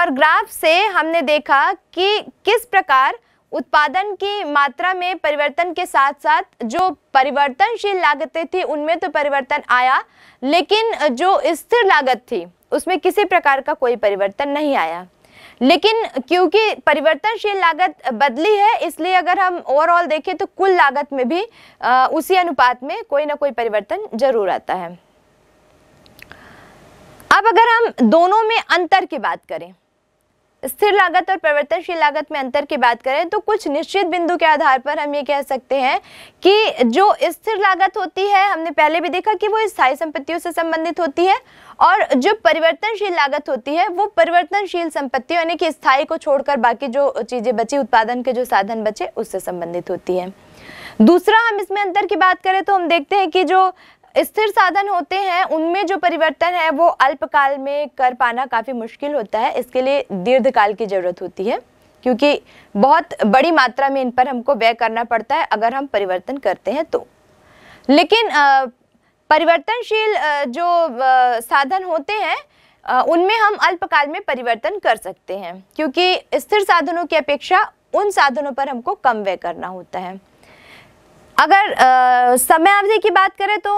और ग्राफ से हमने देखा कि किस प्रकार उत्पादन की मात्रा में परिवर्तन के साथ साथ जो परिवर्तनशील लागतें थी उनमें तो परिवर्तन आया लेकिन जो स्थिर लागत थी उसमें किसी प्रकार का कोई परिवर्तन नहीं आया लेकिन क्योंकि परिवर्तनशील लागत बदली है इसलिए अगर हम ओवरऑल देखें तो कुल लागत में भी आ, उसी अनुपात में कोई ना कोई परिवर्तन जरूर आता है अब अगर हम दोनों में अंतर की बात करें स्थिर लागत और परिवर्तनशील लागत में अंतर की बात करें तो कुछ निश्चित बिंदु के आधार पर हम ये कह सकते हैं कि जो स्थिर लागत होती है हमने पहले भी देखा कि वो स्थायी संपत्तियों से संबंधित होती है और जो परिवर्तनशील लागत होती है वो परिवर्तनशील संपत्ति यानी कि स्थायी को छोड़कर बाकी जो चीज़ें बची उत्पादन के जो साधन बचे उससे संबंधित होती है दूसरा हम इसमें अंतर की बात करें तो हम देखते हैं कि जो स्थिर साधन होते हैं उनमें जो परिवर्तन है वो अल्पकाल में कर पाना काफ़ी मुश्किल होता है इसके लिए दीर्घकाल की ज़रूरत होती है क्योंकि बहुत बड़ी मात्रा में इन पर हमको व्यय करना पड़ता है अगर हम परिवर्तन करते हैं तो लेकिन परिवर्तनशील जो साधन होते हैं उनमें हम अल्पकाल में परिवर्तन कर सकते हैं क्योंकि स्थिर साधनों की अपेक्षा उन साधनों पर हमको कम व्यय करना होता है अगर आ, समय अवधि की बात करें तो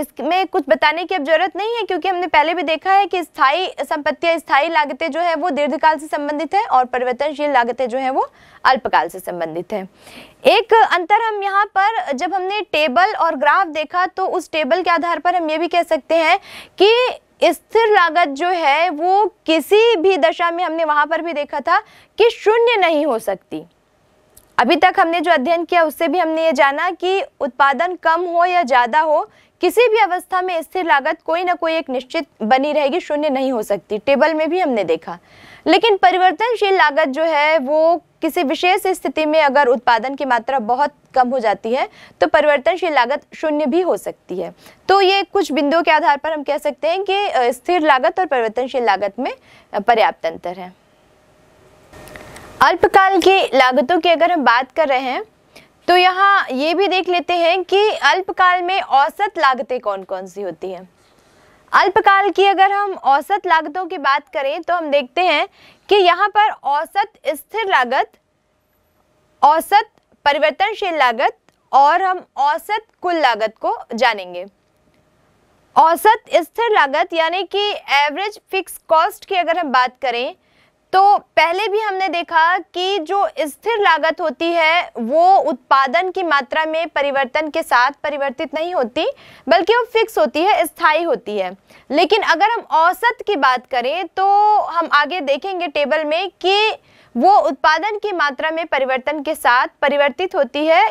इसमें कुछ बताने की अब जरूरत नहीं है क्योंकि हमने पहले भी देखा है कि स्थायी संपत्तियां स्थायी लागतें जो है वो दीर्घकाल से संबंधित है और परिवर्तनशील लागतें जो है वो अल्पकाल से संबंधित है एक अंतर हम यहाँ पर जब हमने टेबल और ग्राफ देखा तो उस टेबल के आधार पर हम ये भी कह सकते हैं कि स्थिर लागत जो है वो किसी भी दशा में हमने वहाँ पर भी देखा था कि शून्य नहीं हो सकती अभी तक हमने जो अध्ययन किया उससे भी हमने ये जाना कि उत्पादन कम हो या ज़्यादा हो किसी भी अवस्था में स्थिर लागत कोई ना कोई एक निश्चित बनी रहेगी शून्य नहीं हो सकती टेबल में भी हमने देखा लेकिन परिवर्तनशील लागत जो है वो किसी विशेष स्थिति में अगर उत्पादन की मात्रा बहुत कम हो जाती है तो परिवर्तनशील लागत शून्य भी हो सकती है तो ये कुछ बिंदुओं के आधार पर हम कह सकते हैं कि स्थिर लागत और परिवर्तनशील लागत में पर्याप्त अंतर है अल्पकाल की लागतों की अगर हम बात कर रहे हैं तो यहाँ ये भी देख लेते हैं कि अल्पकाल में औसत लागतें कौन कौन सी होती हैं अल्पकाल की अगर हम औसत लागतों की बात करें तो हम देखते हैं कि यहाँ पर औसत स्थिर लागत औसत परिवर्तनशील लागत और हम औसत कुल लागत को जानेंगे औसत स्थिर लागत यानी कि एवरेज फिक्स कॉस्ट की अगर हम बात करें तो पहले भी हमने देखा कि जो स्थिर लागत होती है वो उत्पादन की मात्रा में परिवर्तन के साथ परिवर्तित नहीं होती बल्कि वो फिक्स होती है स्थायी होती है लेकिन अगर हम औसत की बात करें तो हम आगे देखेंगे टेबल में कि वो उत्पादन की मात्रा में परिवर्तन के साथ परिवर्तित होती है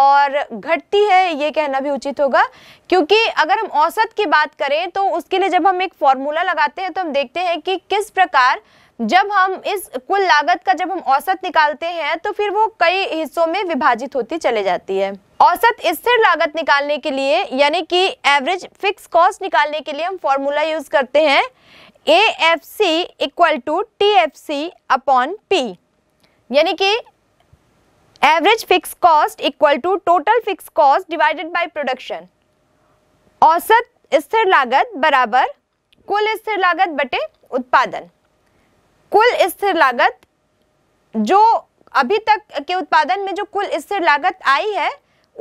और घटती है ये कहना भी उचित होगा क्योंकि अगर हम औसत की बात करें तो उसके लिए जब हम एक फॉर्मूला लगाते हैं तो हम देखते हैं कि किस प्रकार जब हम इस कुल लागत का जब हम औसत निकालते हैं तो फिर वो कई हिस्सों में विभाजित होती चले जाती है औसत स्थिर लागत निकालने के लिए यानी कि एवरेज फिक्स कॉस्ट निकालने के लिए हम फॉर्मूला यूज करते हैं A F C equal to T F C upon P यानी कि average fixed cost equal to total fixed cost divided by production औसत स्थिर लागत बराबर कुल स्थिर लागत बटे उत्पादन कुल स्थिर लागत जो अभी तक के उत्पादन में जो कुल स्थिर लागत आई है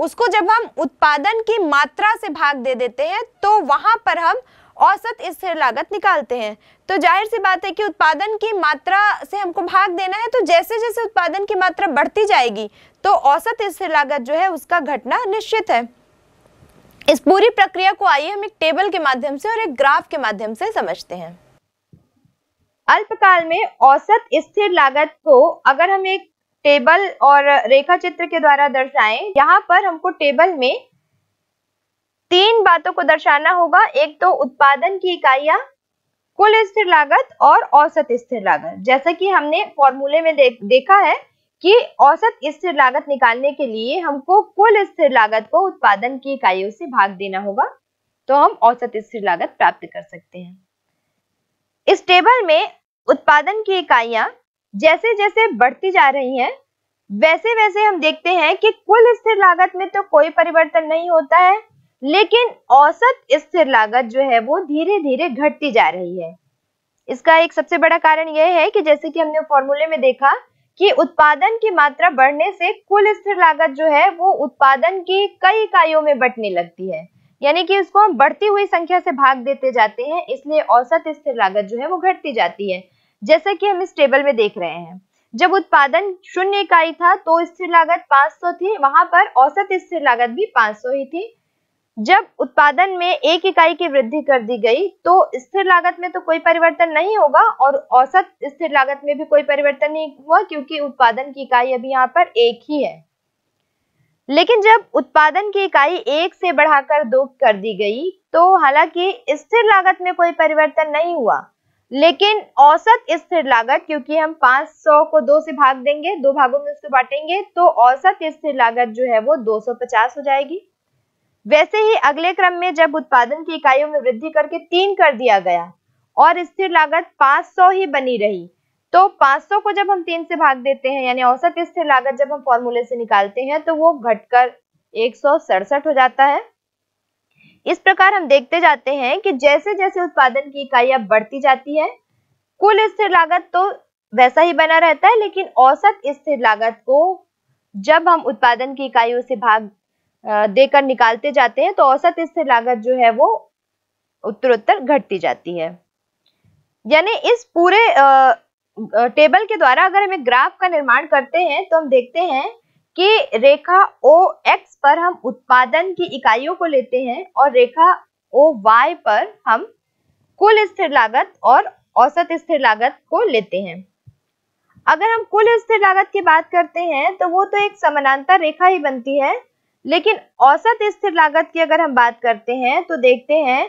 उसको जब हम उत्पादन की मात्रा से भाग दे देते हैं तो वहाँ पर हम औसत स्थिर लागत निकालते हैं तो जाहिर सी बात है कि उत्पादन की मात्रा से हमको भाग देना है तो जैसे जैसे उत्पादन की मात्रा बढ़ती जाएगी तो औसत स्थिर लागत जो है उसका घटना निश्चित है इस पूरी प्रक्रिया को आइए हम एक टेबल के माध्यम से और एक ग्राफ के माध्यम से समझते हैं अल्पकाल में औसत स्थिर लागत को अगर हम एक टेबल और रेखा चित्र के द्वारा दर्शाएं यहाँ पर हमको टेबल में तीन बातों को दर्शाना होगा एक तो उत्पादन की इकाइयां कुल स्थिर लागत और औसत स्थिर लागत जैसा कि हमने फॉर्मूले में दे, देखा है कि औसत स्थिर लागत निकालने के लिए हमको कुल स्थिर लागत को उत्पादन की इकाइयों से भाग देना होगा तो हम औसत स्थिर लागत प्राप्त कर सकते हैं इस टेबल में उत्पादन की इकाइयां जैसे जैसे बढ़ती जा रही हैं वैसे वैसे हम देखते हैं कि कुल स्थिर लागत में तो कोई परिवर्तन नहीं होता है लेकिन औसत स्थिर लागत जो है वो धीरे धीरे घटती जा रही है इसका एक सबसे बड़ा कारण यह है कि जैसे कि हमने फॉर्मूले में देखा कि उत्पादन की मात्रा बढ़ने से कुल स्थिर लागत जो है वो उत्पादन की कई इकाइयों में बटने लगती है यानी कि इसको हम बढ़ती हुई संख्या से भाग देते जाते हैं इसलिए औसत स्थिर लागत जो है वो घटती जाती है जैसा कि हम इस टेबल में देख रहे हैं जब उत्पादन शून्य इकाई था तो स्थिर लागत 500 थी वहां पर औसत स्थिर लागत भी 500 ही थी जब उत्पादन में एक इकाई की वृद्धि कर दी गई तो स्थिर लागत में तो कोई परिवर्तन नहीं होगा और औसत स्थिर लागत में भी कोई परिवर्तन नहीं हुआ क्योंकि उत्पादन की इकाई अभी यहाँ पर एक ही है लेकिन जब उत्पादन की इकाई एक से बढ़ाकर दो कर दी गई तो हालांकि स्थिर लागत में कोई परिवर्तन नहीं हुआ लेकिन औसत स्थिर लागत क्योंकि हम 500 को दो से भाग देंगे दो भागों में उसको बांटेंगे तो औसत स्थिर लागत जो है वो 250 हो जाएगी वैसे ही अगले क्रम में जब उत्पादन की इकाइयों में वृद्धि करके तीन कर दिया गया और स्थिर लागत 500 ही बनी रही तो 500 को जब हम तीन से भाग देते हैं यानी औसत स्थिर लागत जब हम फॉर्मूले से निकालते हैं तो वो घटकर एक हो जाता है इस प्रकार हम देखते जाते हैं कि जैसे जैसे उत्पादन की इकाइयां बढ़ती जाती है कुल स्थिर लागत तो वैसा ही बना रहता है लेकिन औसत स्थिर लागत को जब हम उत्पादन की इकाइयों से भाग देकर निकालते जाते हैं तो औसत स्थिर लागत जो है वो उत्तरोत्तर घटती जाती है यानी इस पूरे टेबल के द्वारा अगर हम एक ग्राफ का निर्माण करते हैं तो हम देखते हैं कि रेखा ओ एक्स पर हम उत्पादन की इकाइयों को लेते हैं और रेखा ओ वाई पर हम कुल स्थिर लागत और औसत स्थिर लागत को लेते हैं अगर हम कुल स्थिर लागत की बात करते हैं तो वो तो एक समानांतर रेखा ही बनती है लेकिन औसत स्थिर लागत की अगर हम बात करते हैं तो देखते हैं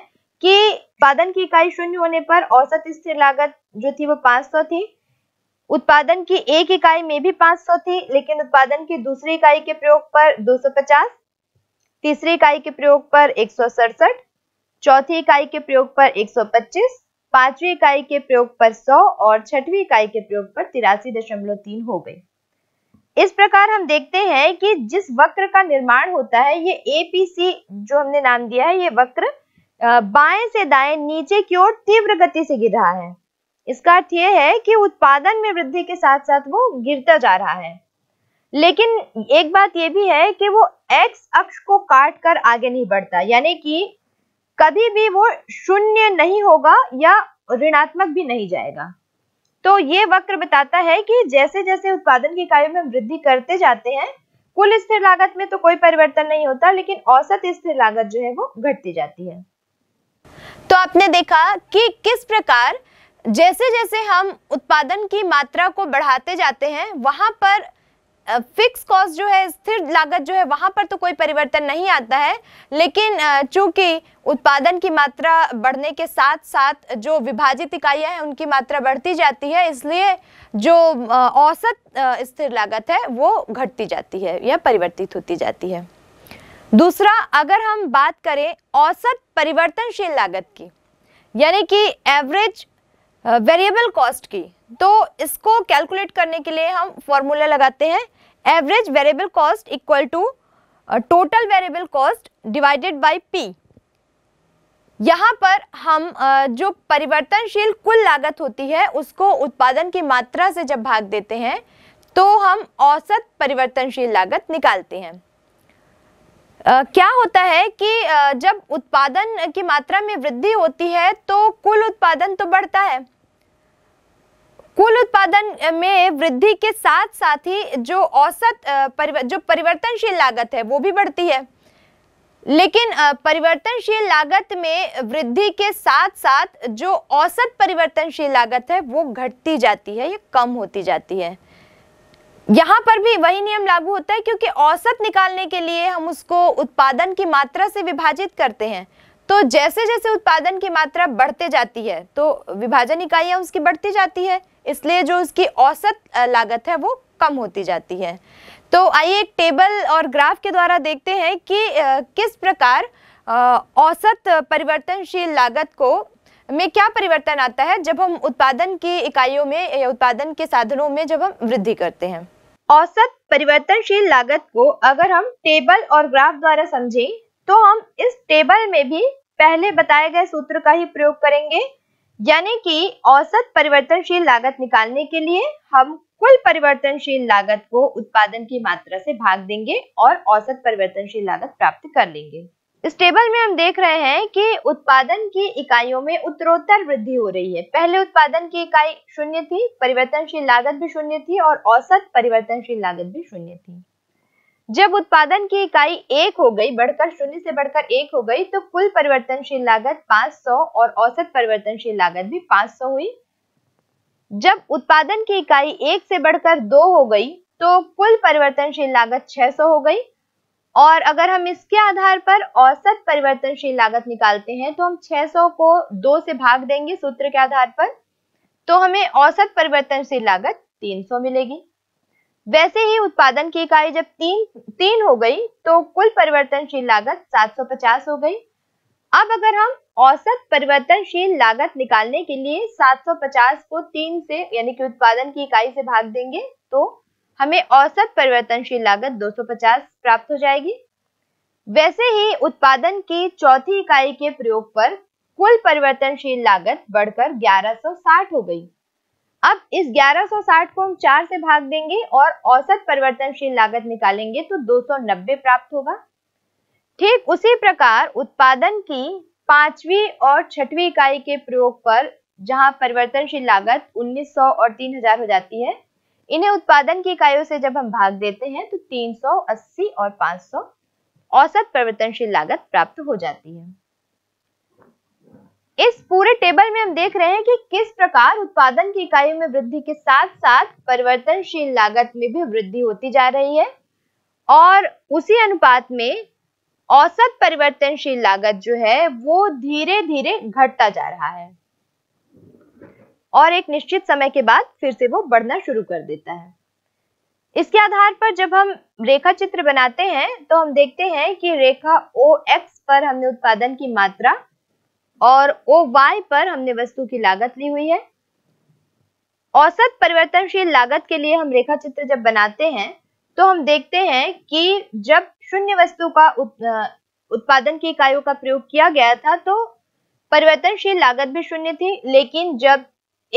कि उत्पादन की इकाई शून्य होने पर औसत स्थिर लागत जो थी वो 500 थी उत्पादन की एक इकाई में भी 500 थी लेकिन उत्पादन की दूसरी इकाई के प्रयोग पर 250, तीसरी इकाई के प्रयोग पर एक चौथी इकाई के प्रयोग पर 125, पांचवी इकाई के प्रयोग पर 100 और छठवीं इकाई के प्रयोग पर तिरासी दशमलव तीन हो गई इस प्रकार हम देखते हैं कि जिस वक्र का निर्माण होता है ये एपीसी जो हमने नाम दिया है ये वक्र बाएं से दाएं नीचे की ओर तीव्र गति से गिर रहा है इसका अर्थ यह है कि उत्पादन में वृद्धि के साथ साथ वो गिरता जा रहा है लेकिन एक बात यह भी है कि वो एक्स अक्ष को काट कर आगे नहीं बढ़ता यानी कि कभी भी वो शून्य नहीं होगा या ऋणात्मक भी नहीं जाएगा तो ये वक्र बताता है कि जैसे जैसे उत्पादन की इकाइयों में वृद्धि करते जाते हैं कुल स्थिर लागत में तो कोई परिवर्तन नहीं होता लेकिन औसत स्थिर लागत जो है वो घटती जाती है तो आपने देखा कि किस प्रकार जैसे जैसे हम उत्पादन की मात्रा को बढ़ाते जाते हैं वहाँ पर फिक्स कॉस्ट जो है स्थिर लागत जो है वहाँ पर तो कोई परिवर्तन नहीं आता है लेकिन चूंकि उत्पादन की मात्रा बढ़ने के साथ साथ जो विभाजित इकाइयाँ हैं उनकी मात्रा बढ़ती जाती है इसलिए जो औसत स्थिर लागत है वो घटती जाती है या परिवर्तित होती जाती है दूसरा अगर हम बात करें औसत परिवर्तनशील लागत की यानी कि एवरेज वेरिएबल uh, कॉस्ट की तो इसको कैलकुलेट करने के लिए हम फॉर्मूला लगाते हैं average variable cost equal to total variable cost divided by P यहाँ पर हम uh, जो परिवर्तनशील कुल लागत होती है उसको उत्पादन की मात्रा से जब भाग देते हैं तो हम औसत परिवर्तनशील लागत निकालते हैं Uh, क्या होता है कि uh, जब उत्पादन की मात्रा में वृद्धि होती है तो कुल उत्पादन तो बढ़ता है कुल उत्पादन में वृद्धि के साथ साथ ही जो औसत जो परिवर्तनशील लागत है वो भी बढ़ती है लेकिन परिवर्तनशील लागत में वृद्धि के साथ साथ जो औसत परिवर्तनशील लागत है वो घटती जाती है या कम होती जाती है यहाँ पर भी वही नियम लागू होता है क्योंकि औसत निकालने के लिए हम उसको उत्पादन की मात्रा से विभाजित करते हैं तो जैसे जैसे उत्पादन की मात्रा बढ़ते जाती है तो विभाजन इकाइया उसकी बढ़ती जाती है इसलिए जो उसकी औसत लागत है वो कम होती जाती है तो आइए एक टेबल और ग्राफ के द्वारा देखते हैं कि किस प्रकार औसत परिवर्तनशील लागत को में क्या परिवर्तन आता है जब हम उत्पादन की इकाइयों में या उत्पादन के साधनों में जब हम वृद्धि करते हैं औसत परिवर्तनशील लागत को अगर हम टेबल और ग्राफ द्वारा समझें तो हम इस टेबल में भी पहले बताए गए सूत्र का ही प्रयोग करेंगे यानी कि औसत परिवर्तनशील लागत निकालने के लिए हम कुल परिवर्तनशील लागत को उत्पादन की मात्रा से भाग देंगे और औसत परिवर्तनशील लागत प्राप्त कर लेंगे इस टेबल में हम देख रहे हैं कि उत्पादन की इकाइयों में उत्तरोत्तर वृद्धि हो रही है पहले उत्पादन की इकाई शून्य थी परिवर्तनशील लागत भी शून्य थी और औसत परिवर्तनशील लागत भी शून्य थी जब उत्पादन की इकाई एक हो गई बढ़कर शून्य से बढ़कर एक हो गई तो कुल परिवर्तनशील लागत 500 और औसत परिवर्तनशील लागत भी 500 हुई जब उत्पादन की इकाई एक से बढ़कर दो हो गई तो कुल परिवर्तनशील लागत 600 हो गई और अगर हम इसके आधार पर औसत परिवर्तनशील लागत निकालते हैं तो हम 600 को दो से भाग देंगे सूत्र के आधार पर तो हमें औसत परिवर्तनशील लागत 300 मिलेगी वैसे ही उत्पादन की इकाई जब तीन तीन हो गई तो कुल परिवर्तनशील लागत 750 हो गई अब अगर हम औसत परिवर्तनशील लागत निकालने के लिए 750 को तीन से यानी कि उत्पादन की इकाई से भाग देंगे तो हमें औसत परिवर्तनशील लागत 250 प्राप्त हो जाएगी वैसे ही उत्पादन की चौथी इकाई के प्रयोग पर कुल परिवर्तनशील लागत बढ़कर 1160 हो गई अब इस 1160 को हम चार से भाग देंगे और औसत परिवर्तनशील लागत निकालेंगे तो 290 प्राप्त होगा ठीक उसी प्रकार उत्पादन की पांचवी और छठवी इकाई के प्रयोग पर जहां परिवर्तनशील लागत 1900 और 3000 हो जाती है इन्हें उत्पादन की इकाइयों से जब हम भाग देते हैं तो 380 और 500 औसत परिवर्तनशील लागत प्राप्त हो जाती है इस पूरे टेबल में हम देख रहे हैं कि किस प्रकार उत्पादन की इकाइयों में वृद्धि के साथ साथ परिवर्तनशील लागत में भी वृद्धि होती जा रही है और उसी अनुपात में औसत परिवर्तनशील लागत जो है वो धीरे धीरे घटता जा रहा है और एक निश्चित समय के बाद फिर से वो बढ़ना शुरू कर देता है इसके आधार पर जब हम रेखा चित्र बनाते हैं तो हम देखते हैं कि रेखा ओ एक्स पर हमने उत्पादन की मात्रा और ओ वाई पर हमने वस्तु की लागत ली हुई है औसत परिवर्तनशील लागत के लिए हम रेखा चित्र जब बनाते हैं तो हम देखते हैं कि जब शून्य वस्तु का उत्पादन की इकाइयों का प्रयोग किया गया था तो परिवर्तनशील लागत भी शून्य थी लेकिन जब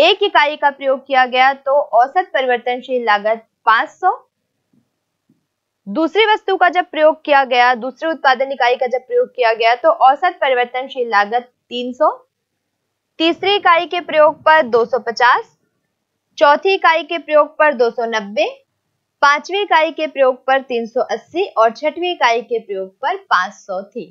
एक इकाई का प्रयोग किया गया तो औसत परिवर्तनशील लागत 500 दूसरी वस्तु का जब प्रयोग किया गया दूसरे उत्पादन इकाई का जब प्रयोग किया गया तो औसत परिवर्तनशील लागत 300 तीसरी इकाई के प्रयोग पर 250 चौथी इकाई के प्रयोग पर 290 पांचवी इकाई के प्रयोग पर 380 और छठवी इकाई के प्रयोग पर 500 थी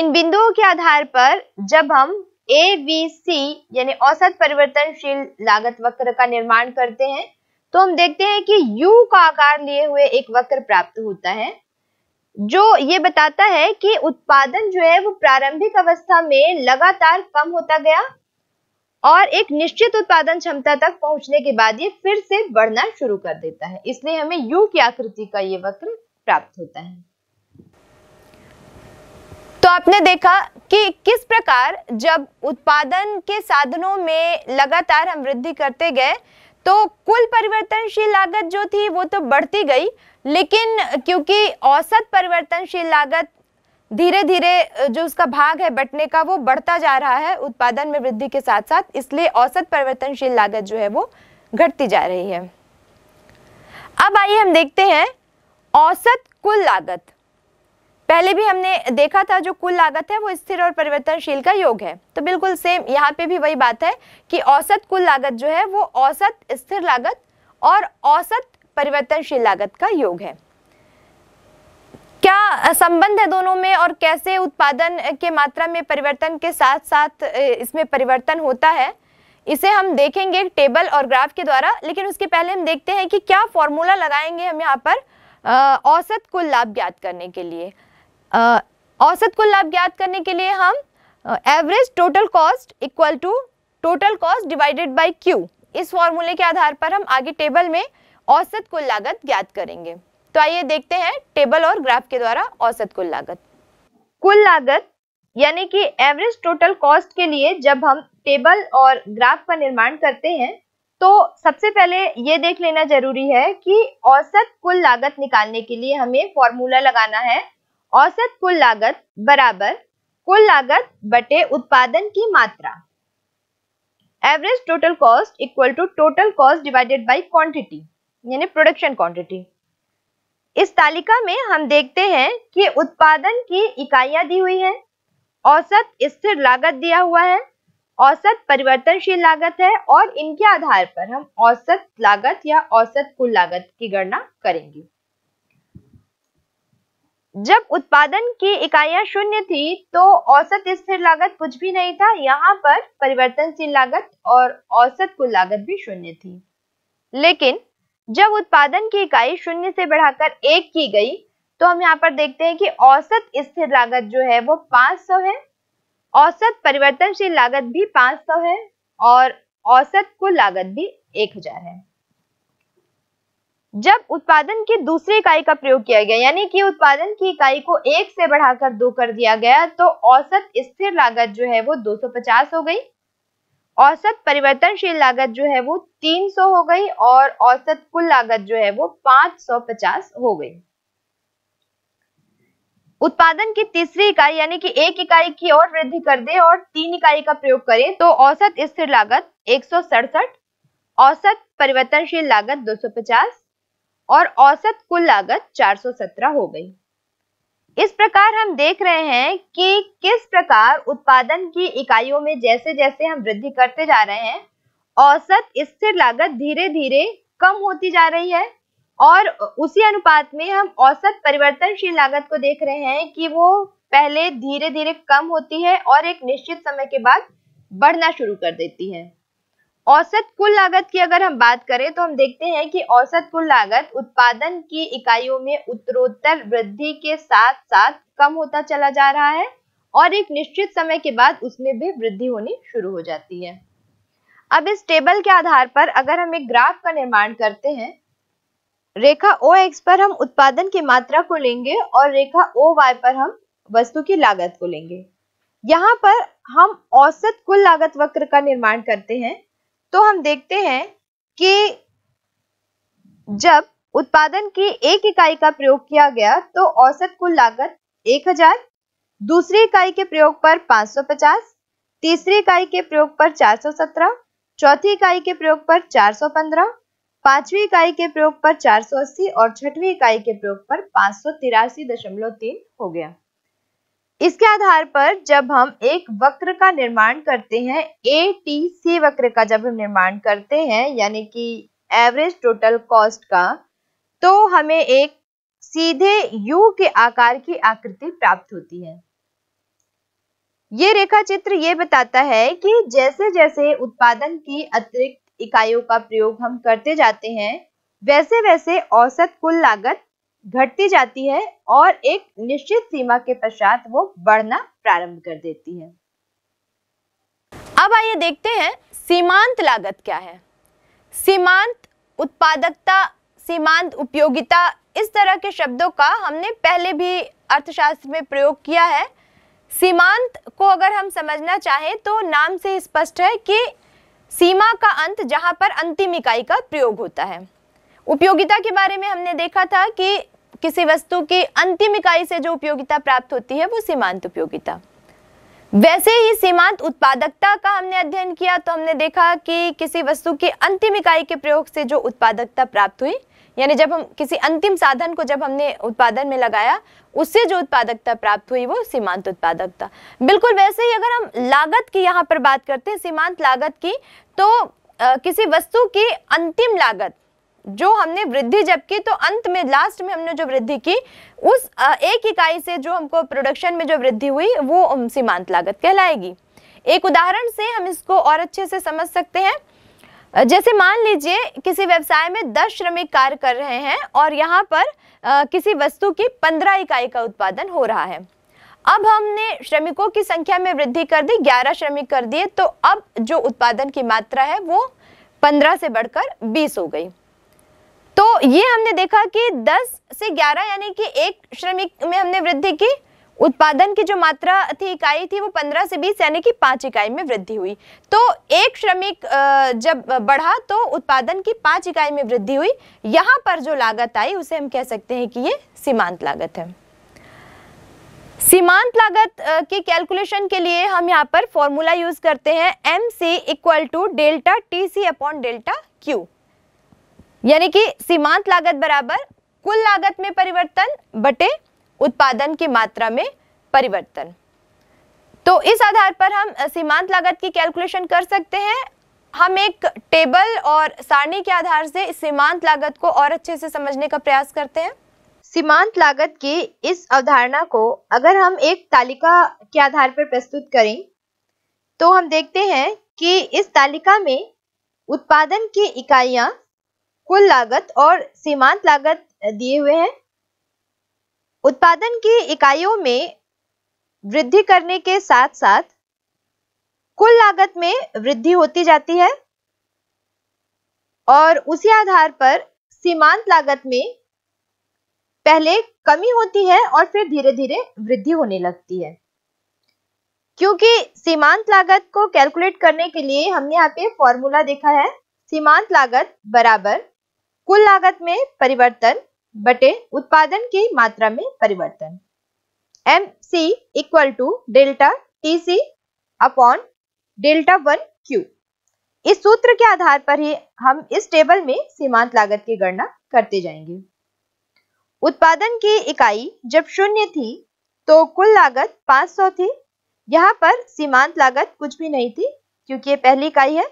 इन बिंदुओं के आधार पर जब हम ए बी सी यानी औसत परिवर्तनशील लागत वक्र का निर्माण करते हैं तो हम देखते हैं कि U का आकार लिए हुए एक वक्र प्राप्त होता है जो ये बताता है कि उत्पादन जो है वो प्रारंभिक अवस्था में लगातार कम होता गया और एक निश्चित उत्पादन क्षमता तक पहुंचने के बाद ये फिर से बढ़ना शुरू कर देता है इसलिए हमें यू की आकृति का ये वक्र प्राप्त होता है तो आपने देखा कि किस प्रकार जब उत्पादन के साधनों में लगातार हम वृद्धि करते गए तो कुल परिवर्तनशील लागत जो थी वो तो बढ़ती गई लेकिन क्योंकि औसत परिवर्तनशील लागत धीरे धीरे जो उसका भाग है बटने का वो बढ़ता जा रहा है उत्पादन में वृद्धि के साथ साथ इसलिए औसत परिवर्तनशील लागत जो है वो घटती जा रही है अब आइए हम देखते हैं औसत कुल लागत पहले भी हमने देखा था जो कुल लागत है वो स्थिर और परिवर्तनशील का योग है तो बिल्कुल सेम यहाँ पे भी वही बात है कि औसत कुल लागत जो है वो औसत स्थिर लागत और औसत परिवर्तनशील लागत का योग है क्या संबंध है दोनों में और कैसे उत्पादन के मात्रा में परिवर्तन के साथ साथ इसमें परिवर्तन होता है इसे हम देखेंगे टेबल और ग्राफ के द्वारा लेकिन उसके पहले हम देखते हैं कि क्या फॉर्मूला लगाएंगे हम यहाँ पर औसत कुल लाभ ज्ञात करने के लिए औसत कुल लाभ ज्ञात करने के लिए हम average total cost equal to total cost divided by Q इस फॉर्मूले के आधार पर हम आगे टेबल में औसत कुल लागत ज्ञात करेंगे तो आइए देखते हैं टेबल और ग्राफ के द्वारा औसत कुल लागत कुल लागत यानी कि एवरेज टोटल कॉस्ट के लिए जब हम टेबल और ग्राफ का निर्माण करते हैं तो सबसे पहले ये देख लेना जरूरी है कि औसत कुल लागत निकालने के लिए हमें फॉर्मूला लगाना है औसत कुल लागत बराबर कुल लागत बटे उत्पादन की मात्रा average total cost equal to total cost divided by quantity यानी प्रोडक्शन क्वांटिटी इस तालिका में हम देखते हैं कि उत्पादन की इकाइयां दी हुई है औसत स्थिर लागत दिया हुआ है औसत परिवर्तनशील लागत है और इनके आधार पर हम औसत लागत या औसत कुल लागत की गणना करेंगे जब उत्पादन की इकाइयां शून्य थी तो औसत स्थिर लागत कुछ भी नहीं था यहाँ पर परिवर्तनशील लागत और औसत कुल लागत भी शून्य थी लेकिन जब उत्पादन की इकाई शून्य से बढ़ाकर एक की गई तो हम यहाँ पर देखते हैं कि औसत स्थिर लागत जो है वो 500 है औसत परिवर्तनशील लागत भी 500 है और औसत कुल लागत भी 1000 है जब उत्पादन की दूसरी इकाई का प्रयोग किया गया यानी कि उत्पादन की इकाई को एक से बढ़ाकर दो कर दिया गया तो औसत स्थिर लागत जो है वो 250 हो गई औसत परिवर्तनशील लागत जो है वो 300 हो गई और औसत कुल लागत जो है वो 550 हो गई उत्पादन की तीसरी इकाई यानी कि एक इकाई की और वृद्धि कर दे और तीन इकाई का प्रयोग करें तो औसत स्थिर लागत एक औसत परिवर्तनशील लागत 250 और औसत कुल लागत 417 हो गई इस प्रकार हम देख रहे हैं कि किस प्रकार उत्पादन की इकाइयों में जैसे जैसे हम वृद्धि करते जा रहे हैं औसत स्थिर लागत धीरे धीरे कम होती जा रही है और उसी अनुपात में हम औसत परिवर्तनशील लागत को देख रहे हैं कि वो पहले धीरे धीरे कम होती है और एक निश्चित समय के बाद बढ़ना शुरू कर देती है औसत कुल लागत की अगर हम बात करें तो हम देखते हैं कि औसत कुल लागत उत्पादन की इकाइयों में उत्तरोत्तर वृद्धि के साथ साथ कम होता चला जा रहा है और एक निश्चित समय के बाद उसमें भी वृद्धि होनी शुरू हो जाती है अब इस टेबल के आधार पर अगर हम एक ग्राफ का निर्माण करते हैं रेखा ओ एक्स पर हम उत्पादन की मात्रा को लेंगे और रेखा ओ वाई पर हम वस्तु की लागत को लेंगे यहाँ पर हम औसत कुल लागत वक्र का निर्माण करते हैं तो हम देखते हैं कि जब उत्पादन की एक इकाई का प्रयोग किया गया तो औसत कुल लागत 1000, दूसरी इकाई के प्रयोग पर 550, तीसरी इकाई के प्रयोग पर 417, चौथी इकाई के प्रयोग पर 415, पांचवी इकाई के प्रयोग पर 480 और छठवीं इकाई के प्रयोग पर पांच हो गया इसके आधार पर जब हम एक वक्र का निर्माण करते हैं ए टी सी वक्र का जब हम निर्माण करते हैं यानी कि एवरेज टोटल कॉस्ट का तो हमें एक सीधे यू के आकार की आकृति प्राप्त होती है ये रेखा चित्र ये बताता है कि जैसे जैसे उत्पादन की अतिरिक्त इकाइयों का प्रयोग हम करते जाते हैं वैसे वैसे औसत कुल लागत घटती जाती है और एक निश्चित सीमा के पश्चात वो बढ़ना प्रारंभ कर देती है अब आइए देखते हैं सीमांत लागत क्या है सीमांत उत्पादकता सीमांत उपयोगिता इस तरह के शब्दों का हमने पहले भी अर्थशास्त्र में प्रयोग किया है सीमांत को अगर हम समझना चाहें तो नाम से स्पष्ट है कि सीमा का अंत जहां पर अंतिम इकाई का प्रयोग होता है उपयोगिता के बारे में हमने देखा था कि किसी वस्तु की अंतिम इकाई से जो उपयोगिता प्राप्त होती है वो सीमांत उपयोगिता वैसे ही सीमांत उत्पादकता का हमने अध्ययन किया तो हमने देखा कि किसी वस्तु की अंतिम इकाई के प्रयोग से जो उत्पादकता प्राप्त हुई यानी जब हम किसी अंतिम साधन को जब हमने उत्पादन में लगाया उससे जो उत्पादकता प्राप्त हुई वो सीमांत उत्पादकता बिल्कुल वैसे ही अगर हम लागत की यहाँ पर बात करते हैं सीमांत लागत की तो आ, किसी वस्तु की अंतिम लागत जो हमने वृद्धि जब की तो अंत में लास्ट में हमने जो वृद्धि की उस एक इकाई से जो हमको प्रोडक्शन में जो वृद्धि हुई वो सीमांत लागत कहलाएगी एक उदाहरण से हम इसको और अच्छे से समझ सकते हैं जैसे मान लीजिए किसी व्यवसाय में दस श्रमिक कार्य कर रहे हैं और यहाँ पर किसी वस्तु की पंद्रह इकाई का उत्पादन हो रहा है अब हमने श्रमिकों की संख्या में वृद्धि कर दी ग्यारह श्रमिक कर दिए तो अब जो उत्पादन की मात्रा है वो पंद्रह से बढ़कर बीस हो गई तो ये हमने देखा कि 10 से 11 यानी कि एक श्रमिक में हमने वृद्धि की उत्पादन की जो मात्रा थी इकाई थी वो 15 से 20 यानी कि पांच इकाई में वृद्धि हुई तो एक श्रमिक जब बढ़ा तो उत्पादन की पांच इकाई में वृद्धि हुई यहाँ पर जो लागत आई उसे हम कह सकते हैं कि ये सीमांत लागत है सीमांत लागत के कैलकुलेशन के लिए हम यहाँ पर फॉर्मूला यूज़ करते हैं M C equal to delta T C upon delta Q यानी कि सीमांत लागत बराबर कुल लागत में परिवर्तन बटे उत्पादन की मात्रा में परिवर्तन तो इस आधार पर हम सीमांत लागत की कैलकुलेशन कर सकते हैं हम एक टेबल और सारणी के आधार से सीमांत लागत को और अच्छे से समझने का प्रयास करते हैं सीमांत लागत की इस अवधारणा को अगर हम एक तालिका के आधार पर प्रस्तुत करें तो हम देखते हैं कि इस तालिका में उत्पादन की इकाइयां कुल लागत और सीमांत लागत दिए हुए हैं उत्पादन की इकाइयों में वृद्धि करने के साथ साथ कुल लागत में वृद्धि होती जाती है और उसी आधार पर सीमांत लागत में पहले कमी होती है और फिर धीरे धीरे वृद्धि होने लगती है क्योंकि सीमांत लागत को कैलकुलेट करने के लिए हमने यहाँ पे फॉर्मूला देखा है सीमांत लागत बराबर कुल लागत में परिवर्तन बटे उत्पादन की मात्रा में परिवर्तन M C equal to delta T C upon delta one Q इस सूत्र के आधार पर ही हम इस टेबल में सीमांत लागत की गणना करते जाएंगे उत्पादन की इकाई जब शून्य थी तो कुल लागत 500 थी यहाँ पर सीमांत लागत कुछ भी नहीं थी क्योंकि ये पहली इकाई है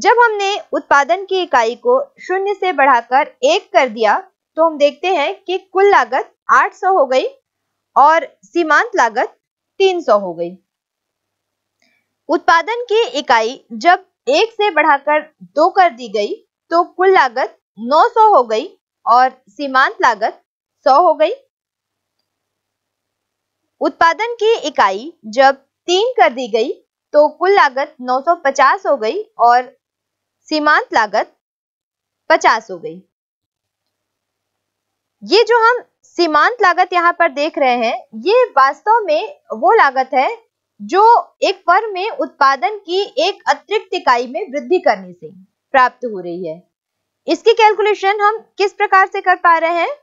जब हमने उत्पादन की इकाई को शून्य से बढ़ाकर एक कर दिया तो हम देखते हैं कि कुल लागत 800 हो गई और सीमांत लागत 300 हो गई उत्पादन की इकाई जब एक से बढ़ाकर दो कर दी गई तो कुल लागत 900 हो गई और सीमांत लागत 100 हो गई उत्पादन की इकाई जब तीन कर दी गई तो कुल लागत 950 हो गई और सीमांत लागत पचास हो गई ये जो हम सीमांत लागत यहाँ पर देख रहे हैं ये वास्तव में वो लागत है जो एक फर्म में उत्पादन की एक अतिरिक्त इकाई में वृद्धि करने से प्राप्त हो रही है इसकी कैलकुलेशन हम किस प्रकार से कर पा रहे हैं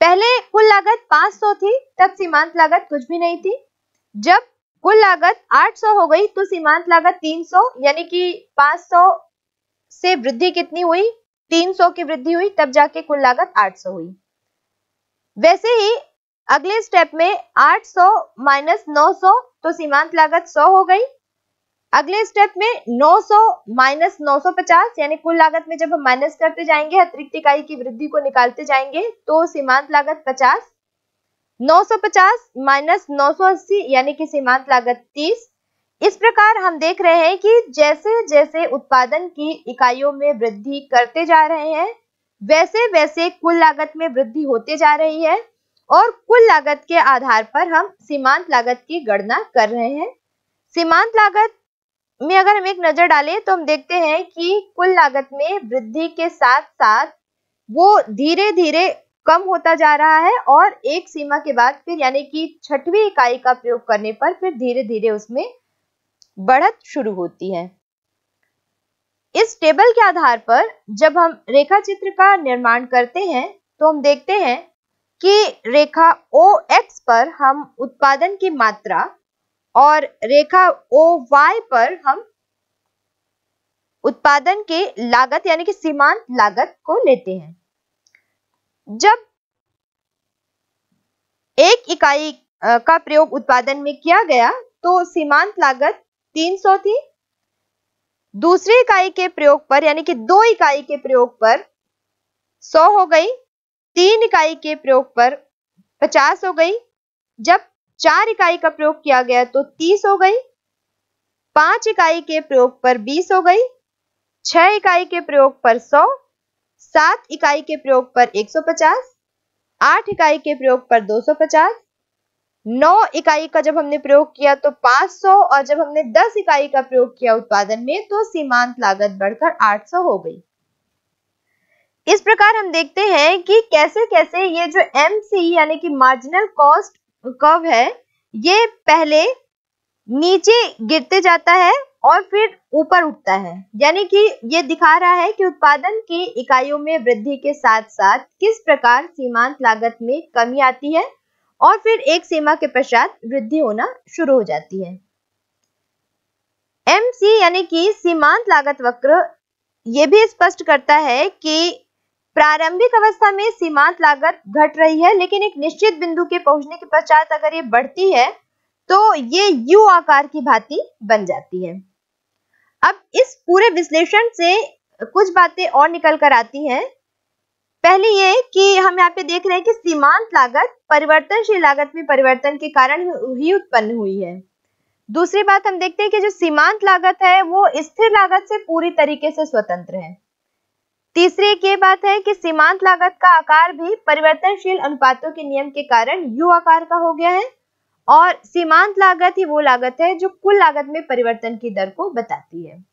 पहले कुल लागत 500 थी तब सीमांत लागत कुछ भी नहीं थी जब कुल लागत 800 हो गई तो सीमांत लागत 300 यानी कि 500 से वृद्धि कितनी हुई 300 की वृद्धि हुई तब जाके कुल लागत 800 हुई वैसे ही अगले स्टेप में 800 सौ माइनस नौ तो सीमांत लागत 100 हो गई अगले स्टेप में 900 सौ माइनस नौ यानी कुल लागत में जब हम माइनस करते जाएंगे अतिरिक्त इकाई की वृद्धि को निकालते जाएंगे तो सीमांत लागत पचास 950 माइनस 980 यानी कि सीमांत लागत 30 इस प्रकार हम देख रहे हैं कि जैसे जैसे उत्पादन की इकाइयों में वृद्धि करते जा रहे हैं वैसे वैसे कुल लागत में वृद्धि होते जा रही है और कुल लागत के आधार पर हम सीमांत लागत की गणना कर रहे हैं सीमांत लागत में अगर हम एक नजर डालें तो हम देखते हैं कि कुल लागत में वृद्धि के साथ साथ वो धीरे धीरे कम होता जा रहा है और एक सीमा के बाद फिर यानी कि छठवीं इकाई का प्रयोग करने पर फिर धीरे धीरे उसमें बढ़त शुरू होती है इस टेबल के आधार पर जब हम रेखा चित्र का निर्माण करते हैं तो हम देखते हैं कि रेखा ओ एक्स पर हम उत्पादन की मात्रा और रेखा ओ वाई पर हम उत्पादन के लागत यानी कि सीमांत लागत को लेते हैं जब एक इकाई का प्रयोग उत्पादन में किया गया तो सीमांत लागत 300 थी दूसरी इकाई के प्रयोग पर यानी कि दो इकाई के प्रयोग पर 100 हो गई तीन इकाई के प्रयोग पर 50 हो गई जब चार इकाई का प्रयोग किया गया तो 30 हो गई पांच इकाई के प्रयोग पर 20 हो गई छह इकाई के प्रयोग पर सात इकाई के प्रयोग पर 150, आठ इकाई के प्रयोग पर 250, नौ इकाई का जब हमने प्रयोग किया तो 500 और जब हमने 10 इकाई का प्रयोग किया उत्पादन में तो सीमांत लागत बढ़कर 800 हो गई इस प्रकार हम देखते हैं कि कैसे कैसे ये जो एम सी e यानी कि मार्जिनल कॉस्ट कव है ये पहले नीचे गिरते जाता है और फिर ऊपर उठता है यानी कि ये दिखा रहा है कि उत्पादन की इकाइयों में वृद्धि के साथ साथ किस प्रकार सीमांत लागत में कमी आती है और फिर एक सीमा के पश्चात वृद्धि होना शुरू हो जाती है एम सी यानी कि सीमांत लागत वक्र ये भी स्पष्ट करता है कि प्रारंभिक अवस्था में सीमांत लागत घट रही है लेकिन एक निश्चित बिंदु के पहुंचने के पश्चात अगर ये बढ़ती है तो ये यू आकार की भांति बन जाती है अब इस पूरे विश्लेषण से कुछ बातें और निकल कर आती हैं पहली ये कि हम यहाँ पे देख रहे हैं कि सीमांत लागत परिवर्तनशील लागत में परिवर्तन के कारण ही उत्पन्न हुई है दूसरी बात हम देखते हैं कि जो सीमांत लागत है वो स्थिर लागत से पूरी तरीके से स्वतंत्र है तीसरी एक ये बात है कि सीमांत लागत का आकार भी परिवर्तनशील अनुपातों के नियम के कारण यू आकार का हो गया है और सीमांत लागत ही वो लागत है जो कुल लागत में परिवर्तन की दर को बताती है